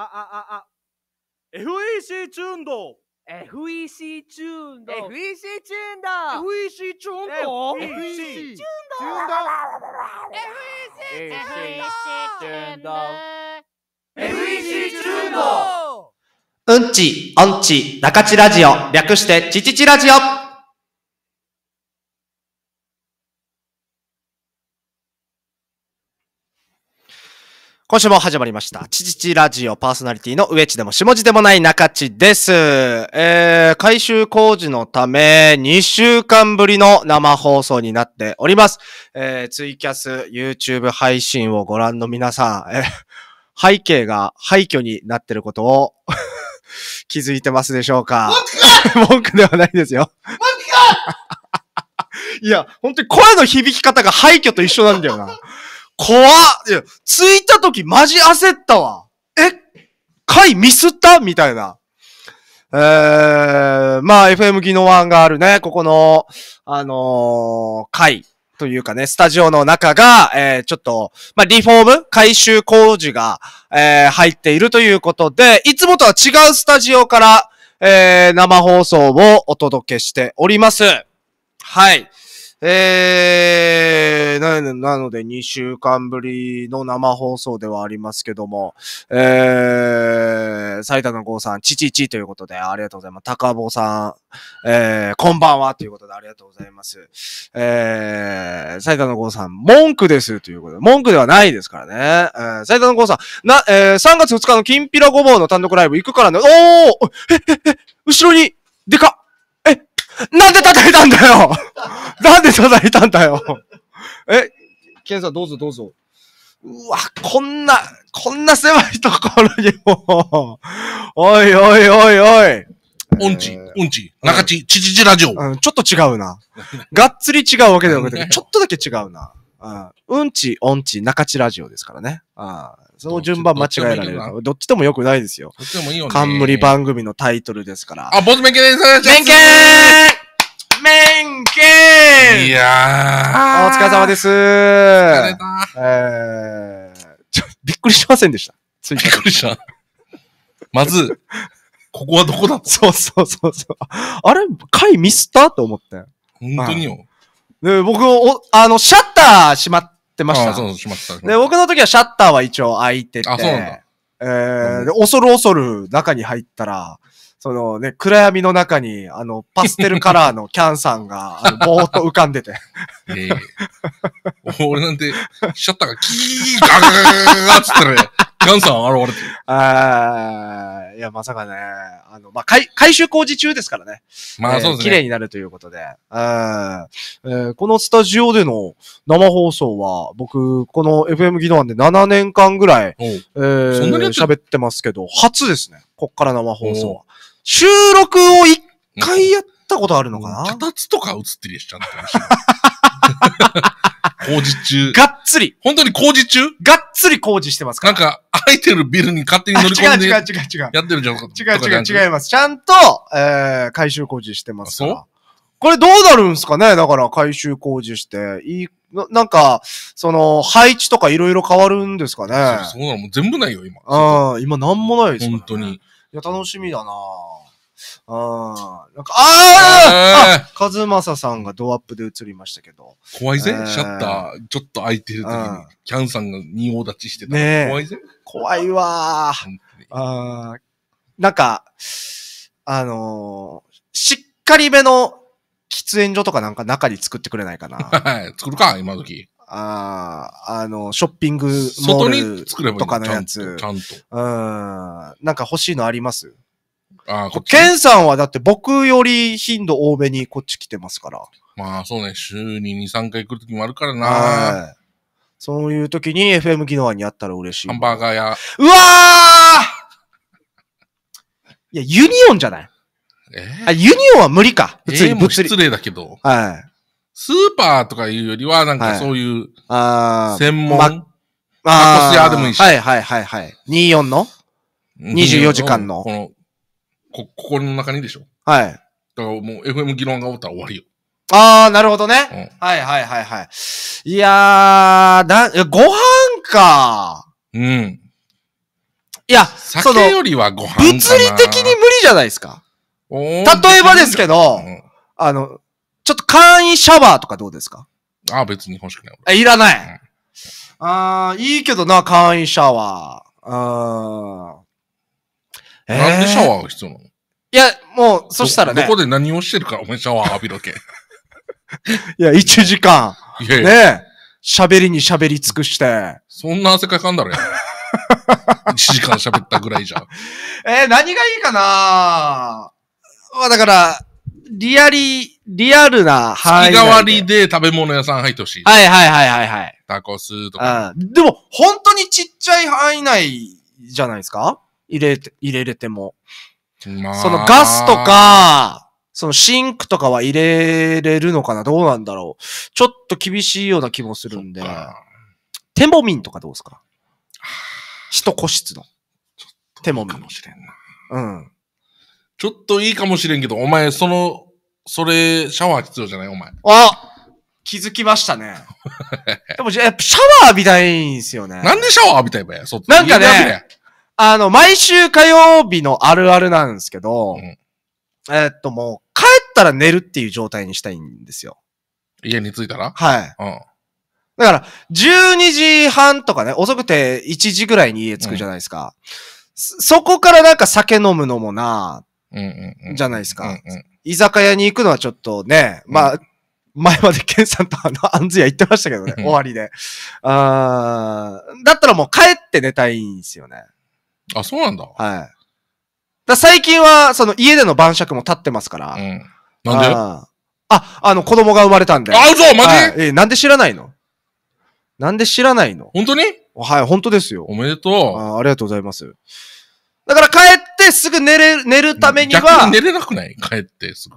あ、あ、あ、あ。FEC チューンド FEC チューンド FEC チューンド FEC チューンド FEC チューンド FEC チューンド FEC チューンドうんち、おんち、中地ラジオ、略して、ちちちラジオ今週も始まりました。ちちちラジオパーソナリティの上地でも下地でもない中地です。えー、改修工事のため、2週間ぶりの生放送になっております。えー、ツイキャス、YouTube 配信をご覧の皆さん、えー、背景が廃墟になってることを 気づいてますでしょうか文句文句ではないですよ。文句か いや、本当に声の響き方が廃墟と一緒なんだよな。怖っいや、着いた時マジ焦ったわ。え回ミスったみたいな。えー、まあ、FM 技能案があるね、ここの、あのー、回というかね、スタジオの中が、えー、ちょっと、まあ、リフォーム改修工事が、えー、入っているということで、いつもとは違うスタジオから、えー、生放送をお届けしております。はい。えー、なので2週間ぶりの生放送ではありますけども、えー、埼玉郷さん、ちちちということでありがとうございます。高坊さん、えー、こんばんはということでありがとうございます。えー、埼玉郷さん、文句ですということで、文句ではないですからね。えー、埼玉郷さん、な、えー、3月2日の金ぴらごぼうの単独ライブ行くからね、おーえ、え、え、後ろに、でかっなんで叩いたんだよ なんで叩いたんだよえ、ケンさんどうぞどうぞ。うわ、こんな、こんな狭いところにも、おいおいおいおい。オンチ、オンチ、中地、チチチラジオ。うん、ちょっと違うな。がっつり違うわけではなくて、ちょっとだけ違うな。うん、うんち、オンチ、中地ラジオですからね。あその順番間違えられる。どっちでもよくないですよ。どっちでもいいよね。冠番組のタイトルですから。あ、ボズメンですざいます免ン免ーいやー。お疲れ様ですー。疲れたえー、ちょ、びっくりしませんでした。ついびっくりした。まず、ここはどこだそうそうそうそう。あれ回ミスったと思って。本当によ。で僕お、あの、シャッター閉まっってました。そう、また。で、僕の時はシャッターは一応開いてて。あ、そうなんだ。えー、恐る恐る中に入ったら、そのね、暗闇の中に、あの、パステルカラーの キャンさんが、ぼーっと浮かんでて。ええ俺なんて、シャッターがキーガガガガガつったね。キャンさん現れてる。ああ、いや、まさかね、あの、まあ、回、回収工事中ですからね。まあ、そうですね。綺、え、麗、ー、になるということで。ええー、このスタジオでの生放送は、僕、この FM 技能案で7年間ぐらい、えー、喋ってますけど、初ですね。こっから生放送は。収録を一回やったことあるのかな二つとか映ってるやつちゃんと。工事中。がっつり。本当に工事中がっつり工事してますかなんか、空いてるビルに勝手に乗り込んで違う違う違う違う。やってるじゃん。違う違う違います。ちゃんと、えー、改修工事してますから。これどうなるんすかねだから改修工事して、いい、ななんか、その、配置とかいろいろ変わるんですかねそうそうなのもう全部ないよ、今。うん、今なんもないですよ、ら、本当に。いや、楽しみだなぁああ、なんか、ああカズマサさんがドアップで映りましたけど。怖いぜ、えー、シャッター、ちょっと開いてる時に、キャンさんが仁王立ちしてたら怖いぜ、ね、怖いわあなんか、あのー、しっかりめの喫煙所とかなんか中に作ってくれないかな。はい、作るか、今時。ああ、あの、ショッピングモールとかのやつ。ちゃんと。うん。なんか欲しいのありますあこケンさんはだって僕より頻度多めにこっち来てますから。まあそうね、週に2、3回来る時もあるからな。そういう時に FM 機能にあったら嬉しい。ハンバーガー屋。うわーいや、ユニオンじゃないえあユニオンは無理か。普通に物理。えー、失礼だけど。はい。スーパーとかいうよりは、なんかそういう、はい、専門。あ、ま、あ。タコス屋でもいいし。はいはいはいはい。24の ?24 時間の。このこ、心の中にでしょ。はい。だからもう FM 議論が終わったら終わりよ。ああ、なるほどね、うん、はいはいはいはい。いやー、だ、ご飯か。うん。いや、酒よりはご飯物理的に無理じゃないですか。例えばですけど、うん、あの、ちょっと簡易シャワーとかどうですかああ、別に欲しくない。あ、いらない。うん、ああ、いいけどな、簡易シャワー。うん。えー、なんでシャワーが必要なのいや、もう、そしたらね。どこで何をしてるかお前シャワー浴びろけ。いや、1時間。いやいやね喋りに喋り尽くして。そんな汗かかんだろや。1 時間喋ったぐらいじゃん。えー、何がいいかなまあだから、リアリ、リアルな範囲。日替わりで食べ物屋さん入ってほしい。はいはいはいはいはい。タコスとか。でも、本当にちっちゃい範囲内じゃないですか入れて、入れれても。まあ、そのガスとか、そのシンクとかは入れれるのかなどうなんだろう。ちょっと厳しいような気もするんで。テモミンとかどうですか人個室の。テモミン。かもしれんな。うん。ちょっといいかもしれんけど、お前、その、それ、シャワー必要じゃないお前。あ気づきましたね。でも、やっぱシャワー浴びたいんですよね。なんでシャワー浴びたいばやなんかね、あの、毎週火曜日のあるあるなんですけど、うん、えー、っと、もう、帰ったら寝るっていう状態にしたいんですよ。家に着いたらはい。うん。だから、12時半とかね、遅くて1時ぐらいに家着くじゃないですか。うん、そこからなんか酒飲むのもな、うんうんじゃないですか、うんうん。居酒屋に行くのはちょっとね、うん、まあ、前までケンさんとあの、アンズ屋行ってましたけどね、終わりで。あだったらもう帰って寝たいんですよね。あ、そうなんだ。はい。だ最近は、その家での晩酌も立ってますから。うん。なんであああ、の、子供が生まれたんで。嘘マジ、はいえーなんで知らないのなんで知らないの本当にはい、本当ですよ。おめでとあありがとうございます。だから帰ってすぐ寝れ、寝るために逆はに、寝れなくない帰ってすぐ。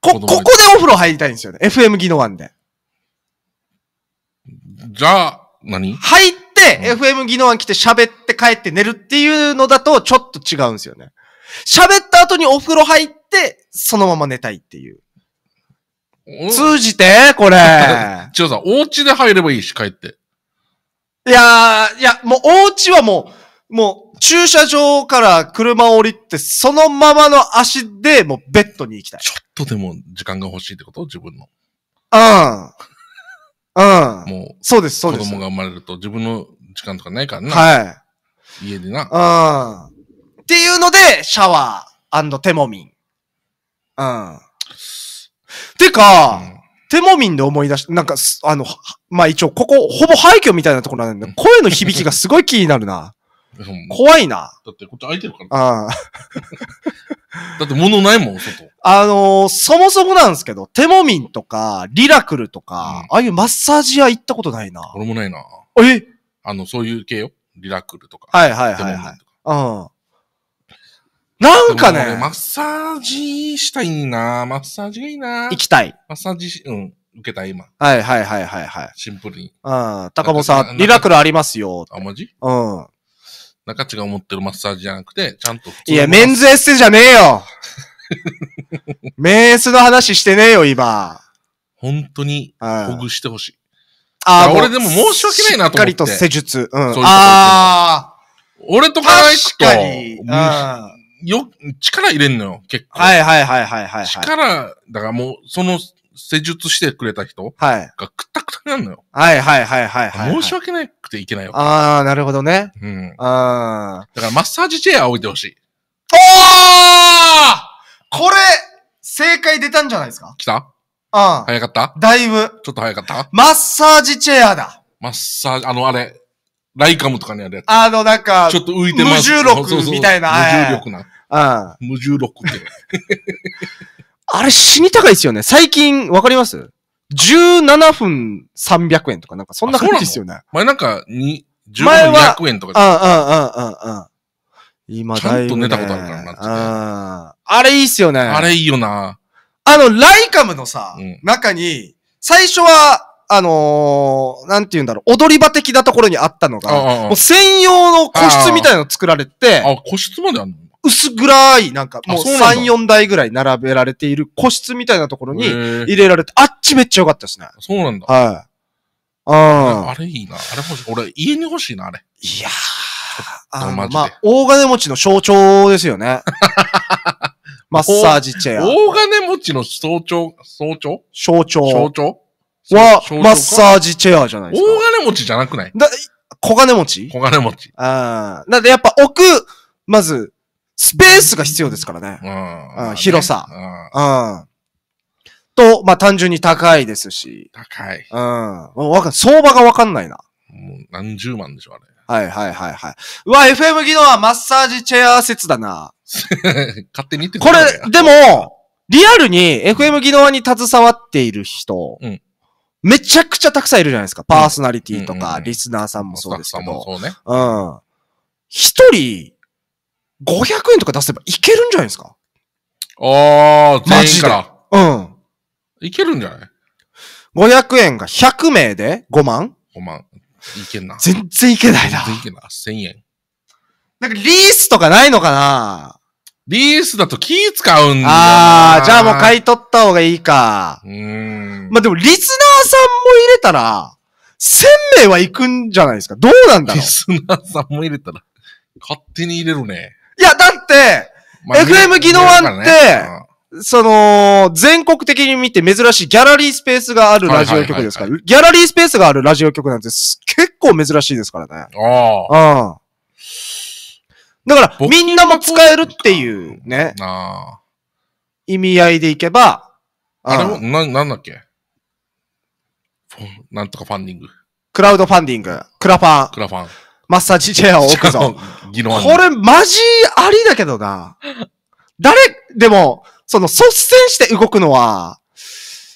こ、ここでお風呂入りたいんですよね。FM 技能ワンで。じゃあ、何入って、うん FM 技能ワン来て喋っ帰って寝るっていうのだとちょっと違うんですよね。喋った後にお風呂入って、そのまま寝たいっていう。通じてこれ。違うさん、お家で入ればいいし、帰って。いやー、いや、もうお家はもう、もう駐車場から車を降りて、そのままの足でもうベッドに行きたい。ちょっとでも時間が欲しいってこと自分の。うん。うん。もう、そうです、そうです。子供が生まれると自分の時間とかないからね。はい。家でな。うん。っていうので、シャワーテモミン。うん。てか、うん、テモミンで思い出しなんか、あの、まあ、一応、ここ、ほぼ廃墟みたいなところなんだけど、声の響きがすごい気になるな。怖いな。だってこっち空いてるから。ああ。だって物ないもん、外。あのー、そもそもなんですけど、テモミンとか、リラクルとか、うん、ああいうマッサージ屋行ったことないな。俺もないな。えあの、そういう系よ。リラクルとか。はいはいはい、はい。うん。なんかね、ね、マッサージしたいなマッサージがいいな行きたい。マッサージ、うん。受けた、今。はいはいはいはいはい。シンプルに。うん。高本さん、リラクルありますよ。あ、マジうん。中地が思ってるマッサージじゃなくて、ちゃんといや、メンズエッセじゃねえよ メンスの話してねえよ、今。本当に、ほぐしてほしい。あ俺でも申し訳ないなと思って。しっかりと施術。うん。ううああ。俺とかないと、よ、力入れんのよ、結構。はいはいはいはいはい、はい、力、だからもう、その、施術してくれた人はい。がくたくたになるのよ。はいはいはいはい、はい、申し訳なくていけないよ。ああ、なるほどね。うん。ああ。だからマッサージチェア置いてほしい。おーこれ、正解出たんじゃないですか来たあ早かっただいぶ。ちょっと早かったマッサージチェアだ。マッサージ、あの、あれ、ライカムとかにあるやつ。あの、なんか、ちょっと浮いてます。無重力みたいな。無重力な。うん。無重力って。あれ死に高いですよね。最近、わかります ?17 分300円とか、なんかそんな感じですよね。前なんか、に、15分200円とか。うんうんうんうんうん。今だいぶ、ね、ちゃんと寝たことあるからなあれいいっすよね。あれいいよな。あの、ライカムのさ、うん中に、最初は、あのーなんて言うんだろう、踊り場的なところにあったのが、もう専用の個室みたいなの作られて、あ、個室まであるの薄暗い、なんか、もう3、4台ぐらい並べられている個室みたいなところに入れられて、あっちめっちゃ良かったですね。そうなんだ。はい。あああれいいな。あれ欲しい。俺、家に欲しいな、あれ。いやー、あでまあ、大金持ちの象徴ですよね。マッサージチェア。大金持ちの総長、総長象徴象徴は、マッサージチェアじゃないですか。大金持ちじゃなくないだ、小金持ち小金持ち。ああ。なんでやっぱ置く、まず、スペースが必要ですからね。うん。うん、広さ。うん。と、まあ、単純に高いですし。高い。うん。わかん、相場がわかんないな。もう何十万でしょ、あれ。はいはいはいはい。うわ、FM 技能はマッサージチェア説だな。勝手に言ってこれ、でも、リアルに FM 技能に携わっている人、うん、めちゃくちゃたくさんいるじゃないですか。パーソナリティとか、リスナーさんもそうですけど。そうね。うん。一人、500円とか出せばいけるんじゃないですかああ、マジか。うん。いけるんじゃない ?500 円が100名で5万 ?5 万。いけんな。全然いけないな。全然いけな。1000円。なんかリースとかないのかな BS だと気使うんだ。ああ、じゃあもう買い取った方がいいか。うん。まあ、でも、リスナーさんも入れたら、1000名は行くんじゃないですか。どうなんだろうリスナーさんも入れたら、勝手に入れるね。いや、だって、まあ、FM 技能案って、ねその、全国的に見て珍しいギャラリースペースがあるラジオ局ですから、はいはいはいはい、ギャラリースペースがあるラジオ局なんて結構珍しいですからね。ああ。うん。だから、みんなも使えるっていうね、意味合いでいけば、あれも、な、なんだっけなんとかファンディング。クラウドファンディング、クラファン。クラファン。マッサージチェアを置くぞ。これマジありだけどな。誰、でも、その率先して動くのは、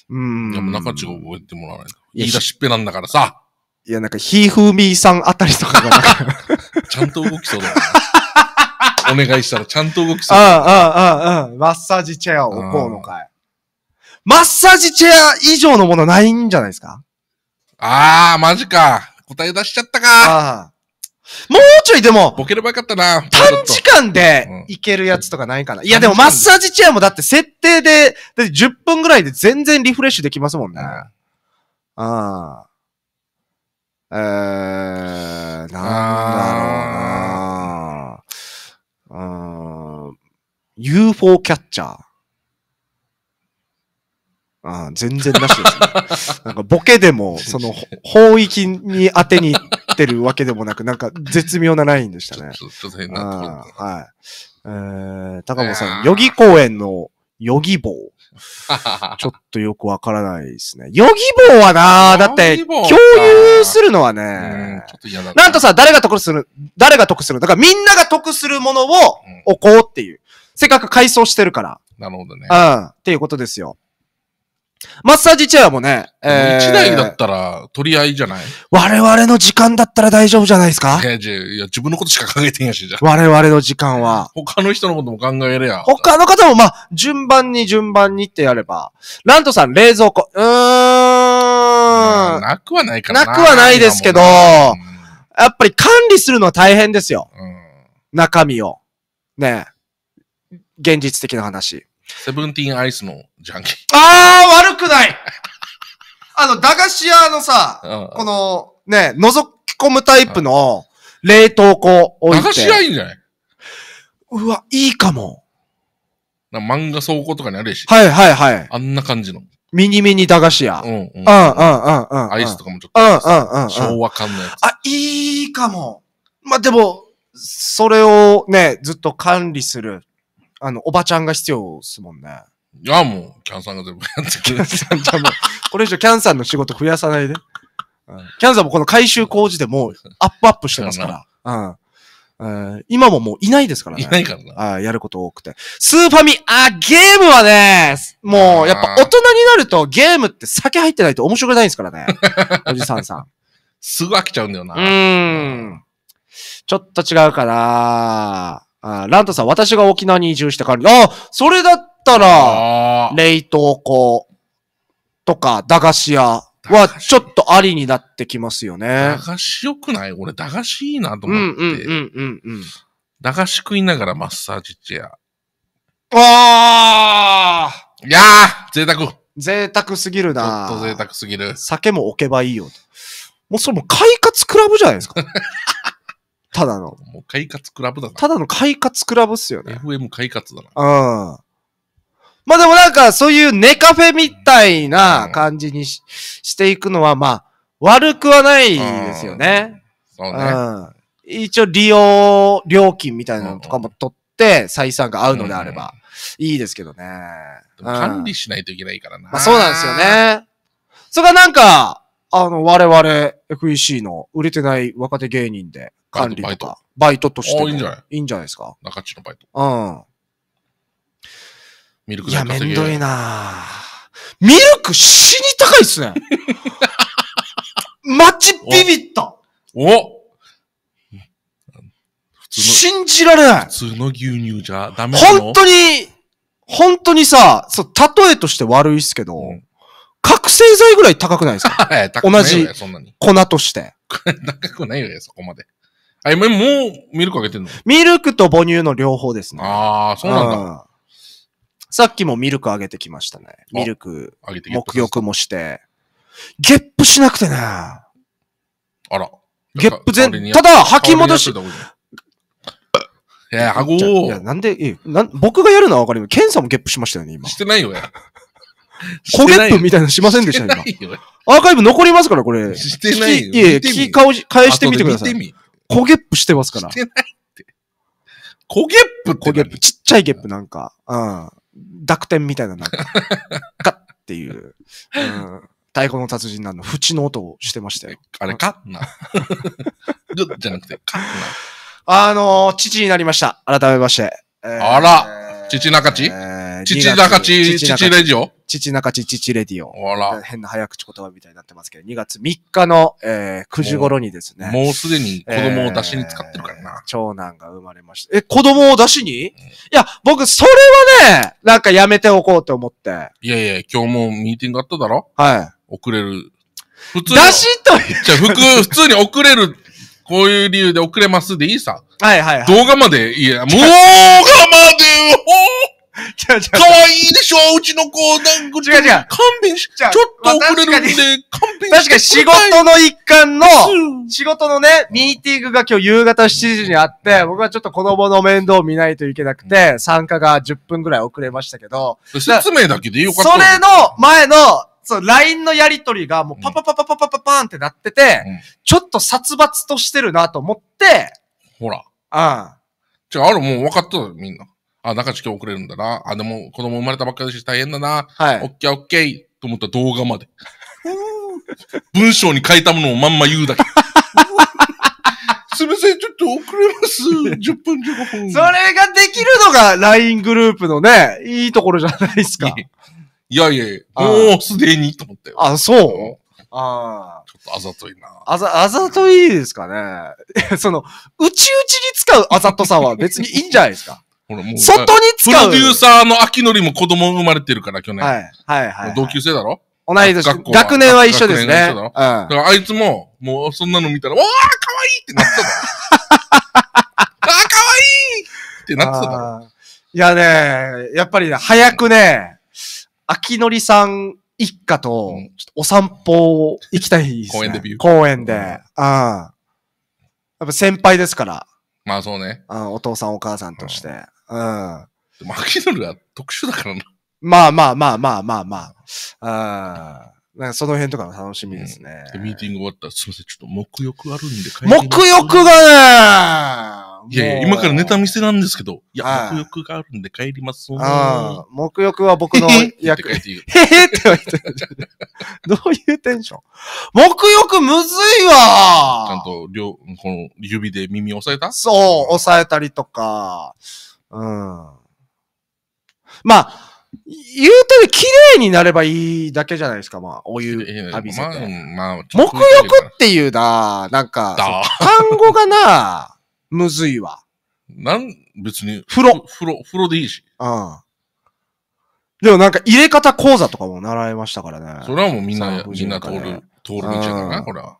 うん。でも中地を覚えてもらわないと。言い出しっぺなんだからさ。いや、なんか、ひーふーみーさんあたりとかが ちゃんと動きそうだな。お願いしたらちゃんと動きそうだ。うんうんうんうん。マッサージチェアを置こうのかい。マッサージチェア以上のものないんじゃないですかあー、マジか。答え出しちゃったか。もうちょいでも、ボケればよかったな。短時間でいけるやつとかないかな。うん、いやでもマッサージチェアもだって設定で、で10分ぐらいで全然リフレッシュできますもんね。うん、あえー、なんだろうなうん、UFO キャッチャー。あ全然なしですね。なんかボケでも、その、方域に当てに行ってるわけでもなく、なんか絶妙なラインでしたね。ちょっと、ょっと変なはい。えー、高本さん、ヨギ公園のヨギ棒。ちょっとよくわからないですね。ヨギ棒はな、だって、共有するのはね、なんとさ、誰が得する、誰が得する。だからみんなが得するものを置こうっていう。うん、せっかく改装してるから。なるほどね。うん。っていうことですよ。マッサージチェアもね、えー、1台だったら取り合いじゃない我々の時間だったら大丈夫じゃないですかいや、いや自分のことしか考えてんやし、じゃ我々の時間は。他の人のことも考えれや。他の方もまあ、順番に順番にってやれば。ラントさん、冷蔵庫。うーん、まあ。なくはないかな。なくはないですけど、うん、やっぱり管理するのは大変ですよ。うん、中身を。ね現実的な話。セブンティーンアイスのジャンキー。ああ、悪くない あの、駄菓子屋のさ、うんこの、ね、覗き込むタイプの冷凍庫置い駄菓子屋いいんじゃないうわ、いいかも。な漫画倉庫とかにあるし。はいはいはい。あんな感じの。ミニミニ駄菓子屋。うんうん。うんうんアイスとかもちょっと。うんうんうん。昭和感のやつ。あ、いいかも。まあ、でも、それをね、ずっと管理するあの、おばちゃんが必要ですもんね。いや、もう、キャンさんが全部やって キャンさんじゃもう、これ以上キャンさんの仕事増やさないで。キャンさんもこの回収工事でもうアップアップしてますから。うん今ももういないですからね。いないからな。あやること多くて。スーファミ、あゲームはね、もう、やっぱ大人になるとゲームって酒入ってないと面白くないですからね。おじさんさん。すぐ飽きちゃうんだよな。うーん。ちょっと違うかなあラントさん、私が沖縄に移住してからあそれだったら、冷凍庫とか駄菓子屋はちょっとありになってきますよね。駄菓子よくない俺駄菓子いいなと思って。うんうんうんうん、うん。駄菓子食いながらマッサージチェア。ああいやー贅沢贅沢すぎるなちょっと贅沢すぎる。酒も置けばいいよ。もうそれも快活クラブじゃないですか。ただの。もう快活クラブだな。ただの快活クラブっすよね。FM 快活だな。うん。まあでもなんかそういうネカフェみたいな感じにしうん、していくのはまあ悪くはないですよね。そうね、うん。一応利用料金みたいなのとかも取って採算が合うのであればいいですけどね。うん、管理しないといけないからな。まあそうなんですよね。それがなんか、あの、我々 FEC の売れてない若手芸人で、管理とか、バイトとしていいんじゃないいいんじゃないですか中地のバイト。うん。ミルクいや、めんどいなミルク死に高いっすね。マジビビったお信じられない普通の牛乳じゃダメなの本当に、本当にさ、そう、例えとして悪いっすけど、うん、覚醒剤ぐらい高くないですか同じ粉として。高くないよ、ね、そこまで。あ、今もうミルクあげてんのミルクと母乳の両方ですね。ああ、そうなんだ、さっきもミルクあげてきましたね。ミルク、あげて沐浴もして。ゲップしなくてね。あら。ゲップ全、ただ吐き戻し。いや、ごー。なんで、えな僕がやるのはわかります。査もゲップしましたよね、今。してないよ、ね。小ゲップみたいなしませんでした今。アーカイブ残りますから、これ。してないよ。いえ、聞き返してみてください。コゲップしてますから。してないって。小ゲップコゲップ。ちっちゃいゲップなんか。うん。濁点みたいななんか。か っていう。うん。太鼓の達人なの、縁の音をしてましたよ。あれかな。じゃなくて、かな。あのー、父になりました。改めまして。えー、あら、父中地、えー、父中地、父レジオ父中父父レディオン。変な早口言葉みたいになってますけど、2月3日の、えー、9時頃にですねも。もうすでに子供を出しに使ってるからな、えー、長男が生まれました。え、子供を出しに、いや、僕、それはね、なんかやめておこうと思って。いやいや、今日もミーティングあっただろはい。遅れる。普通出しという。じゃ普通、普通に遅れる。こういう理由で遅れますでいいさ。はいはい、はい、動画まで、いや、もうまででよ違う違う。可愛いでしょうちの子、なんか。違う違う。勘弁し、ちょっと遅れるんで、勘弁し確かに仕事の一環の、仕事のね、ミーティングが今日夕方7時にあって、僕はちょっと子供の面倒を見ないといけなくて、参加が10分ぐらい遅れましたけど。説明だけでよかった。それの前の、そう、LINE のやりとりがもうパパパパパパパパーンってなってて、ちょっと殺伐としてるなと思って、ほら。うん。じゃあ、あるもう分かったよ、みんな。あ、中地今日遅れるんだな。あ、でも子供生まれたばっかりだし大変だな。はい。オッケーオッケーと思った動画まで。文章に書いたものをまんま言うだけ。すみません、ちょっと遅れます。10分15分。それができるのが LINE グループのね、いいところじゃないですか。いやいやいや、もうすでにと思ったよ。あ、そうああ。ちょっとあざといな。あざ、あざといですかね。その、うちうちに使うあざとさは別にいいんじゃないですか。ほら、もう。外に使うプロデューサーの秋のりも子供生まれてるから、去年。はい。はいはい、はい同級生だろ同い年。学年は一緒ですね。だうん、だからあいつも、もうそんなの見たら、おーかわいいってなっただろ。あーかわいいってなってただろ。いやね、やっぱりね、早くね、秋のりさん一家と、ちょっとお散歩行きたいですね。公園でビュー。公園で。うん。やっぱ先輩ですから。まあそうね。うん、お父さんお母さんとして。うんうん。でも、キノルは特殊だからな。まあまあまあまあまあまあ。うあ。なんかその辺とかも楽しみですね。でミーティング終わったら、すいません、ちょっと、目欲あるんで帰ります目欲がねいやいや、今からネタ見せなんですけど、いや目欲があるんで帰ります。ああ、目欲は僕の 役。へへって言われて どういうテンション目欲むずいわちゃんと両、この指で耳押さえたそう、押さえたりとか、うん。まあ、言うとね、綺麗になればいいだけじゃないですか、まあ、お湯浴びせて。まあ、まあ、沐浴っていうな、なんか、単語がな、むずいわ。なん、別に。風呂。風呂、風呂でいいし。うん。でもなんか入れ方講座とかも習いましたからね。それはもうみんな、みんな通る、通る道だな、これは。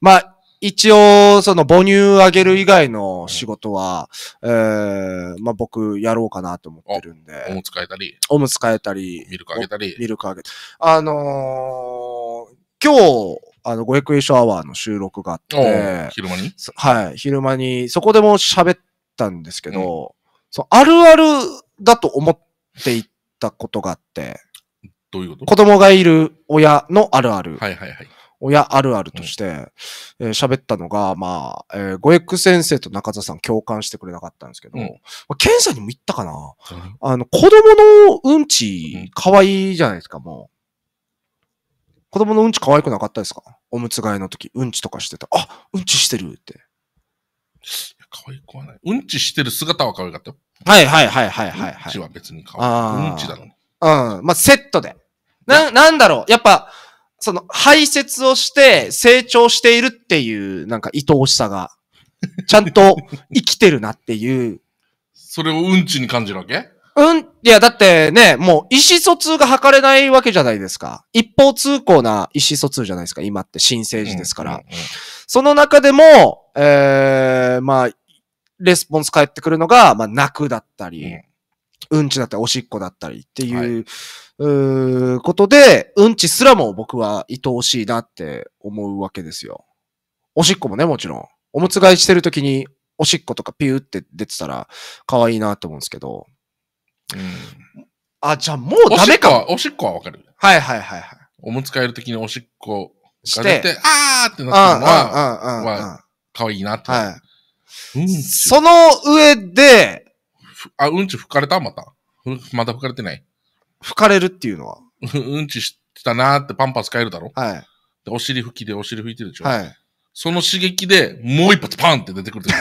まあ、一応、その母乳あげる以外の仕事は、えー、まあ僕やろうかなと思ってるんで。おむつ替えたり。おむつ替えたり。ミルクあげたり。ミルクあげたり。あのー、今日、あの、ご役員書アワーの収録があって。昼間にはい、昼間に、そこでも喋ったんですけど、うん、そあるあるだと思っていたことがあって。どういうこと子供がいる親のあるある。はいはいはい。親あるあるとして、うん、え喋、ー、ったのが、まあ、えー、ゴエク先生と中田さん共感してくれなかったんですけど、うん、まあ、検査にも行ったかな、うん、あの、子供のうんち、可愛いじゃないですか、もう。子供のうんち可愛くなかったですかおむつ替えの時、うんちとかしてた。あ、うんちしてるって。可愛くはない。うんちしてる姿は可愛かったよ。はいはいはいはいはい、はい。うんちは別に可愛い。うんちだろう、うん。まあ、セットで。な、なんだろう。やっぱ、その排泄をして成長しているっていう、なんか愛おしさが、ちゃんと生きてるなっていう。それをうんちに感じるわけうん、いや、だってね、もう意思疎通が図れないわけじゃないですか。一方通行な意思疎通じゃないですか。今って新生児ですから。その中でも、えー、まあ、レスポンス返ってくるのが、まあ、泣くだったり、うん、うんちだったり、おしっこだったりっていう、はい、うことで、うんちすらも僕は愛おしいなって思うわけですよ。おしっこもね、もちろん。おむつ替えしてるときに、おしっことかピューって出てたら、可愛いなと思うんですけど。うん。あ、じゃあもうダメか。おしっこはわかる。はいはいはいはい。おむつ替えるときにおしっこが出て、あーってなったのは、可愛いなと。はい。うん、その上で、あ、うんち吹かれたまた。また吹かれてない。吹かれるっていうのは。うんちしたなーってパンパス変えるだろはい。で、お尻拭きでお尻拭いてるでしょはい。その刺激で、もう一発パンって出てくる。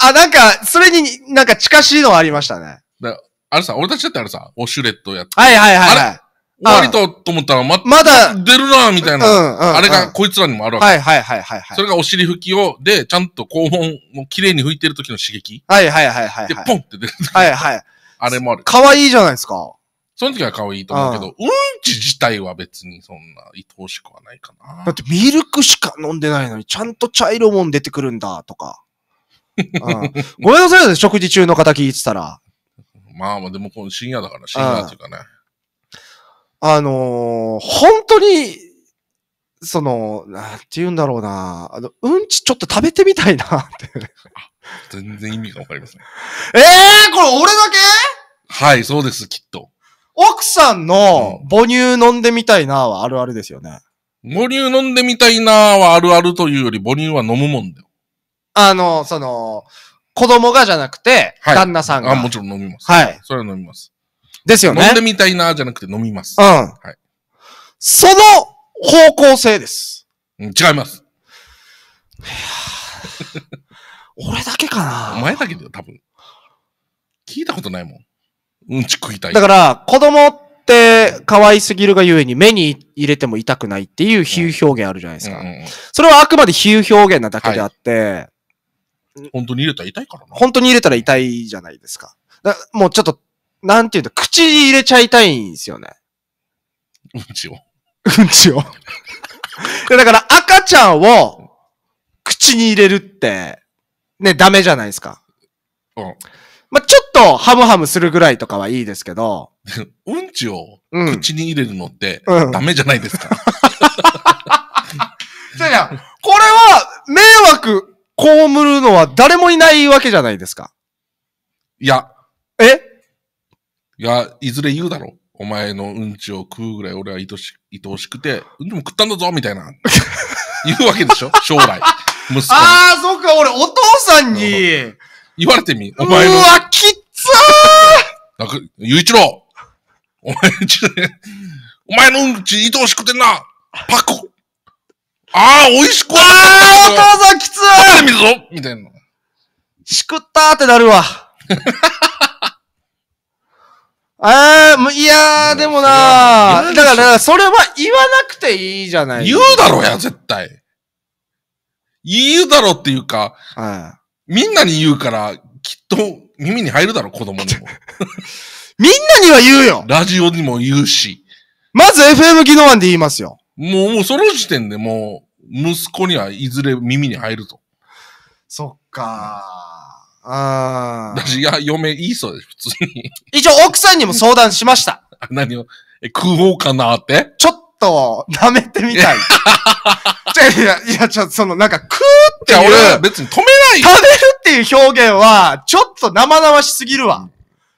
あ、なんか、それになんか近しいのはありましたね。だあれさ、俺たちだってあれさ、オシュレットやって。はいはいはい、はい。終わりと、と思ったら、ま、まだ、出るな、みたいな。あれが、こいつらにもあるわけ。はいはいはいはいそれがお尻拭きを、で、ちゃんと肛門をきれいに拭いてる時の刺激。はいはいはいはい。で、ポンって出る。はいはい。あれもある。可愛いじゃないですか。その時は可愛いと思うけど、うんち自体は別にそんな愛おしくはないかな。だってミルクしか飲んでないのに、ちゃんと茶色もん出てくるんだ、とか。ごめんなさいね、食事中の方聞いてたら。まあまあ、でもこの深夜だから、深夜っていうかね。あのー、本当に、その、なんて言うんだろうな。あの、うんちちょっと食べてみたいなって。全然意味がわかりません。ええー、これ俺だけはい、そうです、きっと。奥さんの母乳飲んでみたいなはあるあるですよね。母乳飲んでみたいなはあるあるというより母乳は飲むもんだよ。あの、その、子供がじゃなくて、旦那さんが。あ、もちろん飲みます。はい。それは飲みます。ですよね。飲んでみたいな、じゃなくて飲みます。うん。はい。その方向性です。うん、違います。俺だけかな。お前だけだよ、多分。聞いたことないもん。うんち食いたい。だから、子供って可愛すぎるがゆえに目に入れても痛くないっていう比喩表現あるじゃないですか。うんうんうん、それはあくまで比喩表現なだけであって、はい、本当に入れたら痛いからな。本当に入れたら痛いじゃないですか。だもうちょっとなんていうと、口に入れちゃいたいんですよね。うんちを。うんちを。だから赤ちゃんを口に入れるって、ね、ダメじゃないですか。うん。まあ、ちょっとハムハムするぐらいとかはいいですけど。うんちを口に入れるのって、うん、ダメじゃないですか。そうや、これは迷惑被るのは誰もいないわけじゃないですか。いや。えいや、いずれ言うだろう。お前のうんちを食うぐらい俺は愛し愛おしくて、うんちも食ったんだぞみたいな。言うわけでしょ将来。息子ああ、そっか、俺、お父さんに。言われてみ。お前の。わ、きつつなんか、ゆういちろうお前んちお前のうんち愛おしくてんなパコああ、美味しくはああ、お父さんきつー食べてみるぞみたいな。しくったーってなるわ。ああ、いやー、でもなー、だから、それは言わなくていいじゃない。言うだろうや、絶対。言うだろうっていうか、はいみんなに言うから、きっと耳に入るだろう、子供にも。みんなには言うよラジオにも言うし。まず FM 機能案で言いますよ。もう、もうその時点でもう、息子にはいずれ耳に入ると。そっかー。ああ。私、いや、嫁いいそうです、普通に。一応、奥さんにも相談しました。何を、え、食おうかなってちょっと、舐めてみたい。いや、いや、ちょ、その、なんか、食うっていや、俺、別に止めないよ。っていう表現は、ちょっと生々しすぎるわ。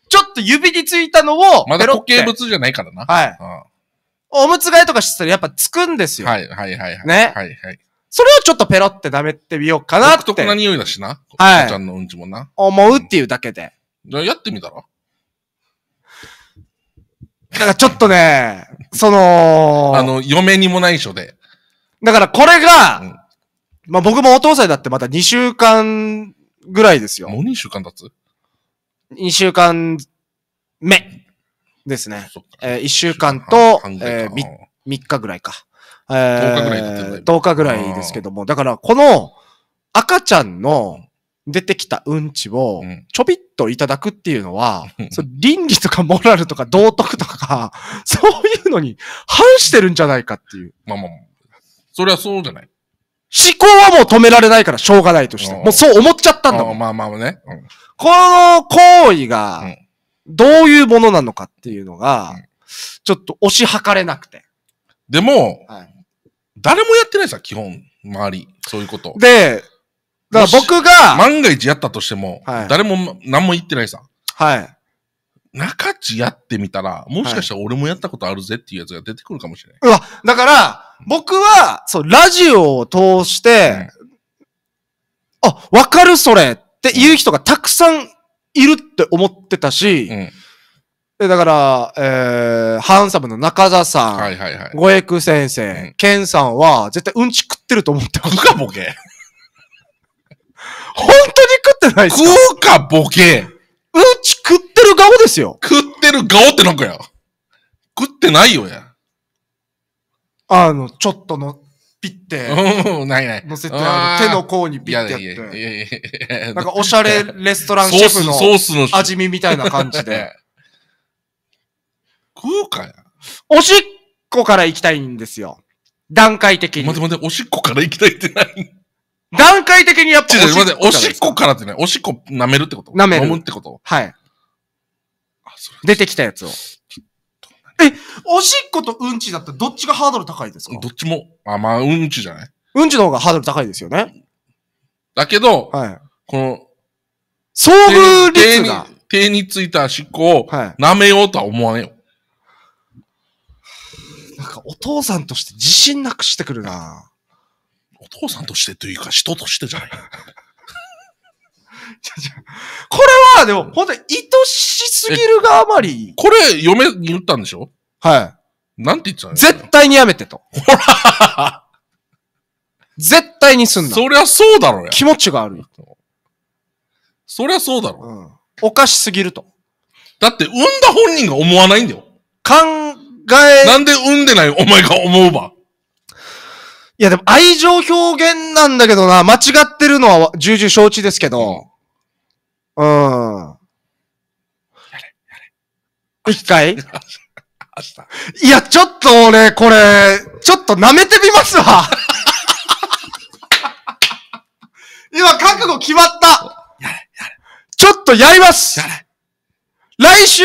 ちょっと指についたのを、まだ固形物じゃないからな。はい。うんおむつ替えとかしてたらやっぱつくんですよ。はいはいはいはい。ねはいはい。それをちょっとペロって舐めてみようかなって。独特な匂いだしな。はい。ちゃんのうんちもな。思うっていうだけで。じゃあやってみたらだからちょっとね、そのあの、嫁にも内緒で。だからこれが、うんまあ僕もお父さんだってまた2週間ぐらいですよ。もう2週間経つ2週間目ですね。えー、1週間と、えー、3, 日ぐらいか。えー、10日ぐらいですけども、だからこの赤ちゃんの出てきたうんちをちょびっといただくっていうのは、うん、そ倫理とかモラルとか道徳とか、そういうのに反してるんじゃないかっていう。まあまあ、それはそうじゃない。思考はもう止められないからしょうがないとして。もうそう思っちゃったんだもん。まあまあね、うん。この行為が、どういうものなのかっていうのが、ちょっと推し量れなくて。でも、はい、誰もやってないさ、基本、周り。そういうこと。で、だから僕が、万が一やったとしても、はい誰も何も言ってないさ。はい。中地やってみたら、もしかしたら俺もやったことあるぜっていうやつが出てくるかもしれない。うわ、だから、僕は、そう、ラジオを通して、あ、わかるそれっていう人がたくさんいるって思ってたし、うんで、だから、えー、ハンサムの中澤さん、はいはいはい。五エク先生、うん、ケンさんは、絶対うんち食ってると思ってます。食うかボケ本当に食ってないし。食うかボケうんち食ってる顔ですよ。食ってる顔ってなんかや。食ってないよや。あの、ちょっとの、ピッて、ないない。乗せて、手の甲にピッてやって。なんかおしゃれレストランシェフの味見みたいな感じで。食うかや。おしっこから行きたいんですよ。段階的に。待って待って、おしっこから行きたいって何段階的にやっぱおしっこかおしっこからってね、おしっこ舐めるってこと舐める。飲むってことはい。出てきたやつを。え、おしっことうんちだったらどっちがハードル高いですかどっちも。あ、まあ、うんちじゃないうんちの方がハードル高いですよね。だけど、はい。この、遭遇率が手に。手についたっこを舐めようとは思わねえよ。はいかお父さんとして自信なくしてくるな。お父さんとしてというか、人としてじゃない。これは、でも、本当に愛しすぎるがあまり。これ、嫁に言ったんでしょはい。なんて言ってたの絶対にやめてと。ほら絶対にすんな。そりゃそうだろうや。気持ちがあるそりゃそうだろう。うん。おかしすぎると。だって、産んだ本人が思わないんだよ。考え。なんで産んでないお前が思うば。いやでも愛情表現なんだけどな、間違ってるのは重々承知ですけど。うん。やれ、やれ。一回いや、ちょっと俺、これ、ちょっと舐めてみますわ。今、覚悟決まった。やれ、やれ。ちょっとやります。やれ。来週、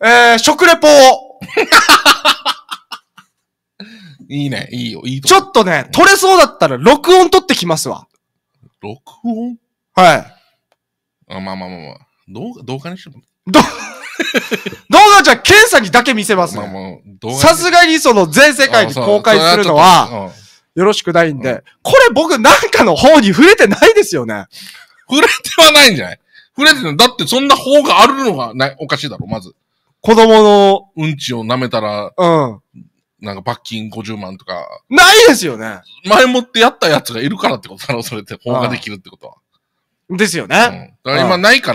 えー、食レポを いいね。いいよ。いいちょっとね、取れそうだったら録音取ってきますわ。録音はい。あまあまあまあまあ。動画、動画にしても。ど、動画じゃ、検査にだけ見せますまあまあ、動画さすがにその全世界に公開するのは、、よろしくないんで、これ僕なんかの方に触れてないですよね。触れてはないんじゃない触れてない。だってそんな方があるのがないおかしいだろ、まず。子供のうんちを舐めたら、うん。なんか罰金50万とか、ないですよね。前もってやったやつがいるからってことだろ、それって。法ができるってことは。ですよね。うんだから今ないから